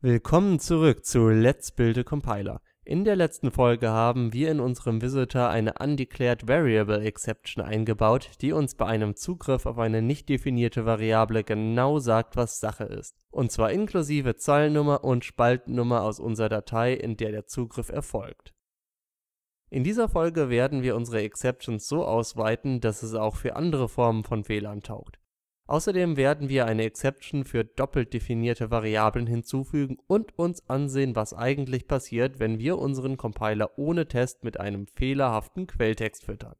Willkommen zurück zu Let's Build a Compiler. In der letzten Folge haben wir in unserem Visitor eine Undeclared Variable Exception eingebaut, die uns bei einem Zugriff auf eine nicht definierte Variable genau sagt, was Sache ist. Und zwar inklusive Zeilennummer und Spaltennummer aus unserer Datei, in der der Zugriff erfolgt. In dieser Folge werden wir unsere Exceptions so ausweiten, dass es auch für andere Formen von Fehlern taugt. Außerdem werden wir eine Exception für doppelt definierte Variablen hinzufügen und uns ansehen, was eigentlich passiert, wenn wir unseren Compiler ohne Test mit einem fehlerhaften Quelltext füttern.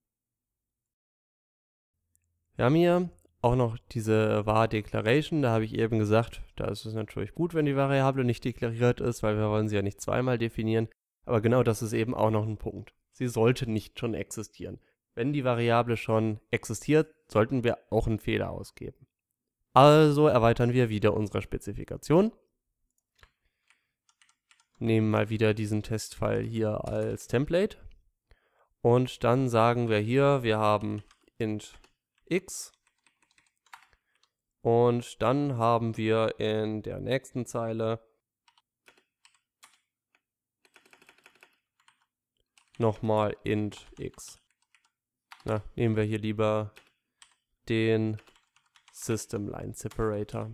Wir haben hier auch noch diese var Declaration, da habe ich eben gesagt, da ist es natürlich gut, wenn die Variable nicht deklariert ist, weil wir wollen sie ja nicht zweimal definieren, aber genau das ist eben auch noch ein Punkt. Sie sollte nicht schon existieren. Wenn die Variable schon existiert, sollten wir auch einen Fehler ausgeben. Also erweitern wir wieder unsere Spezifikation. Nehmen mal wieder diesen Testfall hier als Template. Und dann sagen wir hier, wir haben int x. Und dann haben wir in der nächsten Zeile nochmal int x. Na, nehmen wir hier lieber den System Line Separator.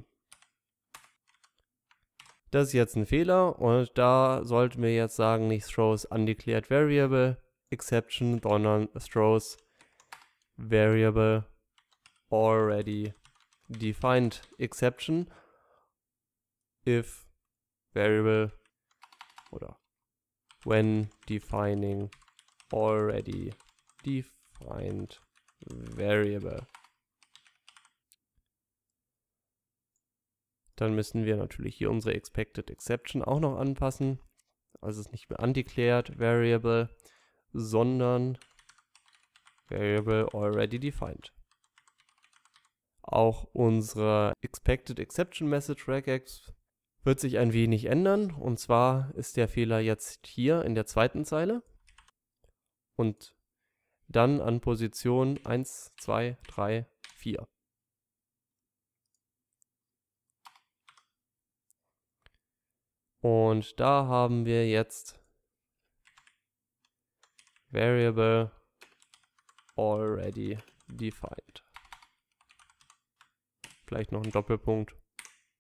Das ist jetzt ein Fehler und da sollten wir jetzt sagen, nicht throws undeclared variable exception, sondern throws variable already defined exception if variable oder when defining already defined find variable. Dann müssen wir natürlich hier unsere expected exception auch noch anpassen. Also es ist nicht mehr undeclared variable, sondern variable already defined. Auch unsere expected exception message regex wird sich ein wenig ändern. Und zwar ist der Fehler jetzt hier in der zweiten Zeile. Und dann an Position 1, 2, 3, 4. Und da haben wir jetzt Variable already defined. Vielleicht noch ein Doppelpunkt.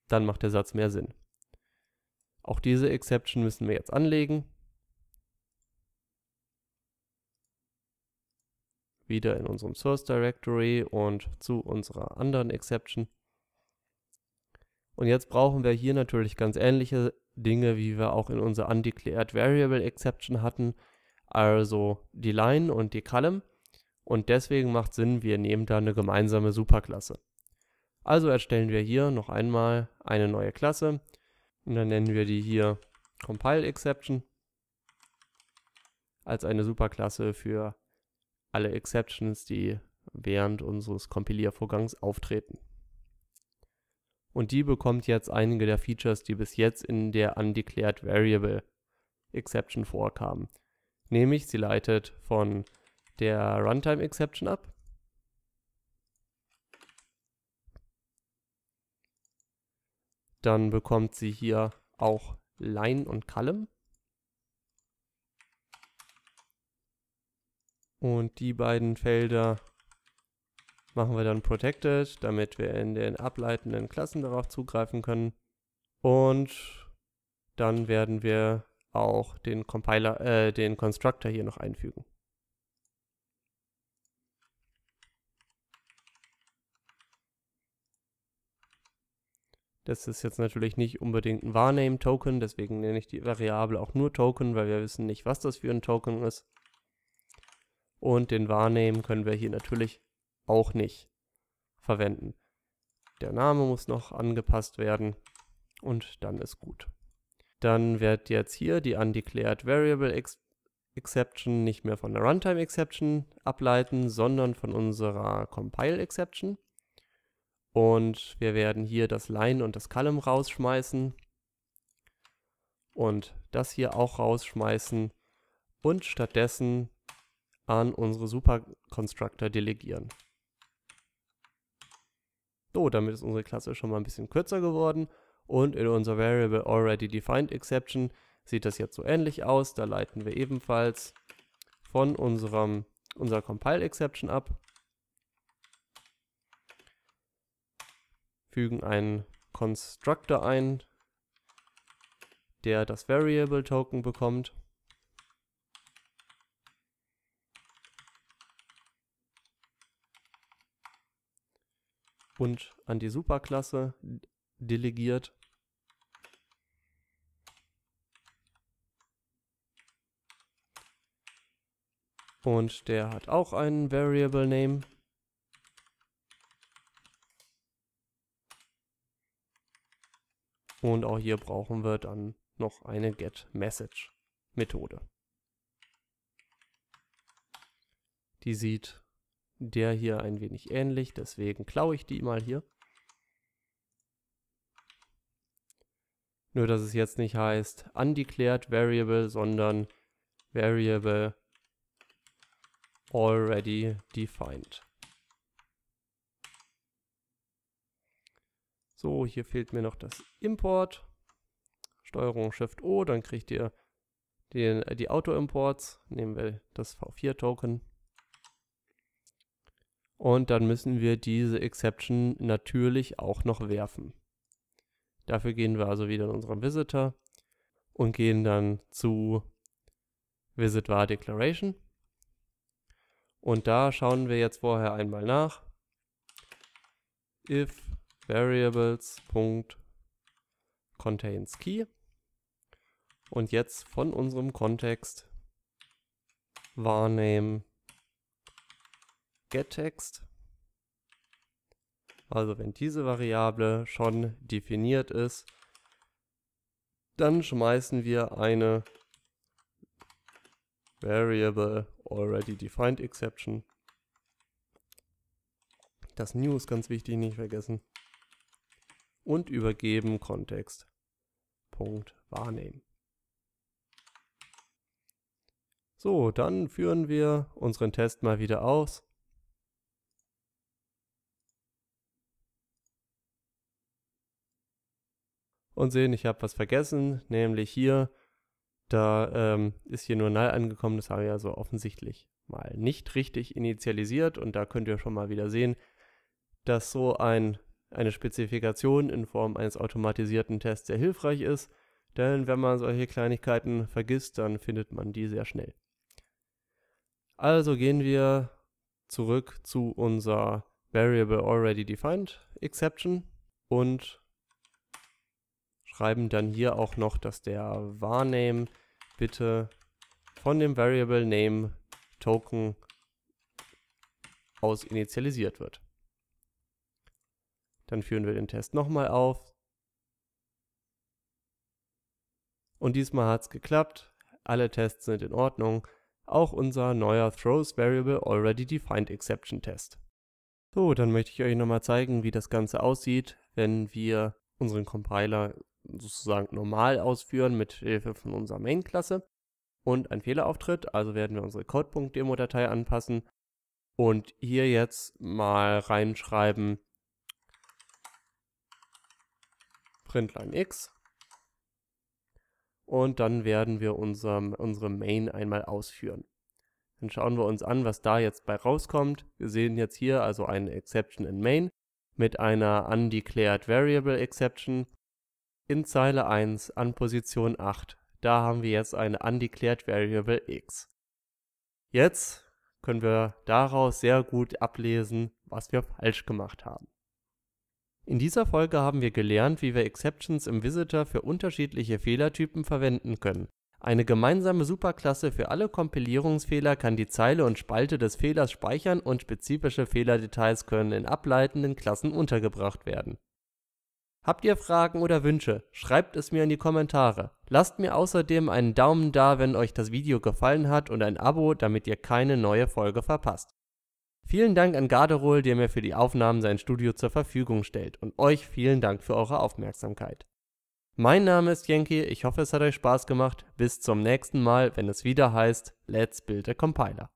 Dann macht der Satz mehr Sinn. Auch diese Exception müssen wir jetzt anlegen. wieder in unserem Source Directory und zu unserer anderen Exception. Und jetzt brauchen wir hier natürlich ganz ähnliche Dinge, wie wir auch in unserer Undeclared Variable Exception hatten, also die Line und die Column. Und deswegen macht Sinn, wir nehmen da eine gemeinsame Superklasse. Also erstellen wir hier noch einmal eine neue Klasse und dann nennen wir die hier Compile Exception als eine Superklasse für alle Exceptions, die während unseres Kompiliervorgangs auftreten. Und die bekommt jetzt einige der Features, die bis jetzt in der Undeclared Variable Exception vorkamen. Nämlich sie leitet von der Runtime Exception ab. Dann bekommt sie hier auch Line und Column. Und die beiden Felder machen wir dann Protected, damit wir in den ableitenden Klassen darauf zugreifen können. Und dann werden wir auch den Compiler, äh, den Constructor hier noch einfügen. Das ist jetzt natürlich nicht unbedingt ein Warname-Token, deswegen nenne ich die Variable auch nur Token, weil wir wissen nicht, was das für ein Token ist und den Wahrnehmen können wir hier natürlich auch nicht verwenden. Der Name muss noch angepasst werden und dann ist gut. Dann wird jetzt hier die Undeclared Variable Ex Exception nicht mehr von der Runtime Exception ableiten, sondern von unserer Compile Exception. Und wir werden hier das Line und das Column rausschmeißen und das hier auch rausschmeißen und stattdessen an unsere Superconstructor delegieren. So, damit ist unsere Klasse schon mal ein bisschen kürzer geworden und in unserer Variable already defined exception sieht das jetzt so ähnlich aus. Da leiten wir ebenfalls von unserem, unserer Compile Exception ab, fügen einen Constructor ein, der das Variable Token bekommt und an die Superklasse delegiert. Und der hat auch einen Variable Name. Und auch hier brauchen wir dann noch eine getMessage Methode. Die sieht der hier ein wenig ähnlich, deswegen klaue ich die mal hier. Nur, dass es jetzt nicht heißt undeclared variable, sondern variable already defined. So, hier fehlt mir noch das Import. Steuerung Shift O, dann kriegt ihr den, die Auto-Imports. Nehmen wir das V4-Token. Und dann müssen wir diese Exception natürlich auch noch werfen. Dafür gehen wir also wieder in unseren Visitor und gehen dann zu Visit var Declaration. Und da schauen wir jetzt vorher einmal nach. If variables key. Und jetzt von unserem Kontext varname getText. Also wenn diese Variable schon definiert ist, dann schmeißen wir eine Variable already defined exception. Das New ist ganz wichtig, nicht vergessen. Und übergeben Kontext. So, dann führen wir unseren Test mal wieder aus und sehen, ich habe was vergessen, nämlich hier, da ähm, ist hier nur null angekommen, das habe ich also offensichtlich mal nicht richtig initialisiert und da könnt ihr schon mal wieder sehen, dass so ein, eine Spezifikation in Form eines automatisierten Tests sehr hilfreich ist, denn wenn man solche Kleinigkeiten vergisst, dann findet man die sehr schnell. Also gehen wir zurück zu unserer Variable Already Defined Exception und schreiben dann hier auch noch, dass der Varname bitte von dem Variable Name Token aus initialisiert wird. Dann führen wir den Test nochmal auf. Und diesmal hat es geklappt. Alle Tests sind in Ordnung. Auch unser neuer Throws Variable Already Defined Exception Test. So, dann möchte ich euch nochmal zeigen, wie das Ganze aussieht, wenn wir unseren Compiler sozusagen normal ausführen mit Hilfe von unserer Main-Klasse und ein Fehler auftritt. Also werden wir unsere Code.demo-Datei anpassen und hier jetzt mal reinschreiben printline x und dann werden wir unserem, unsere Main einmal ausführen. Dann schauen wir uns an, was da jetzt bei rauskommt. Wir sehen jetzt hier also eine Exception in Main mit einer undeclared variable exception in Zeile 1 an Position 8, da haben wir jetzt eine undeclared Variable x. Jetzt können wir daraus sehr gut ablesen, was wir falsch gemacht haben. In dieser Folge haben wir gelernt, wie wir Exceptions im Visitor für unterschiedliche Fehlertypen verwenden können. Eine gemeinsame Superklasse für alle Kompilierungsfehler kann die Zeile und Spalte des Fehlers speichern und spezifische Fehlerdetails können in ableitenden Klassen untergebracht werden. Habt ihr Fragen oder Wünsche? Schreibt es mir in die Kommentare. Lasst mir außerdem einen Daumen da, wenn euch das Video gefallen hat und ein Abo, damit ihr keine neue Folge verpasst. Vielen Dank an Garderol, der mir für die Aufnahmen sein Studio zur Verfügung stellt und euch vielen Dank für eure Aufmerksamkeit. Mein Name ist Yankee, ich hoffe es hat euch Spaß gemacht. Bis zum nächsten Mal, wenn es wieder heißt Let's Build a Compiler.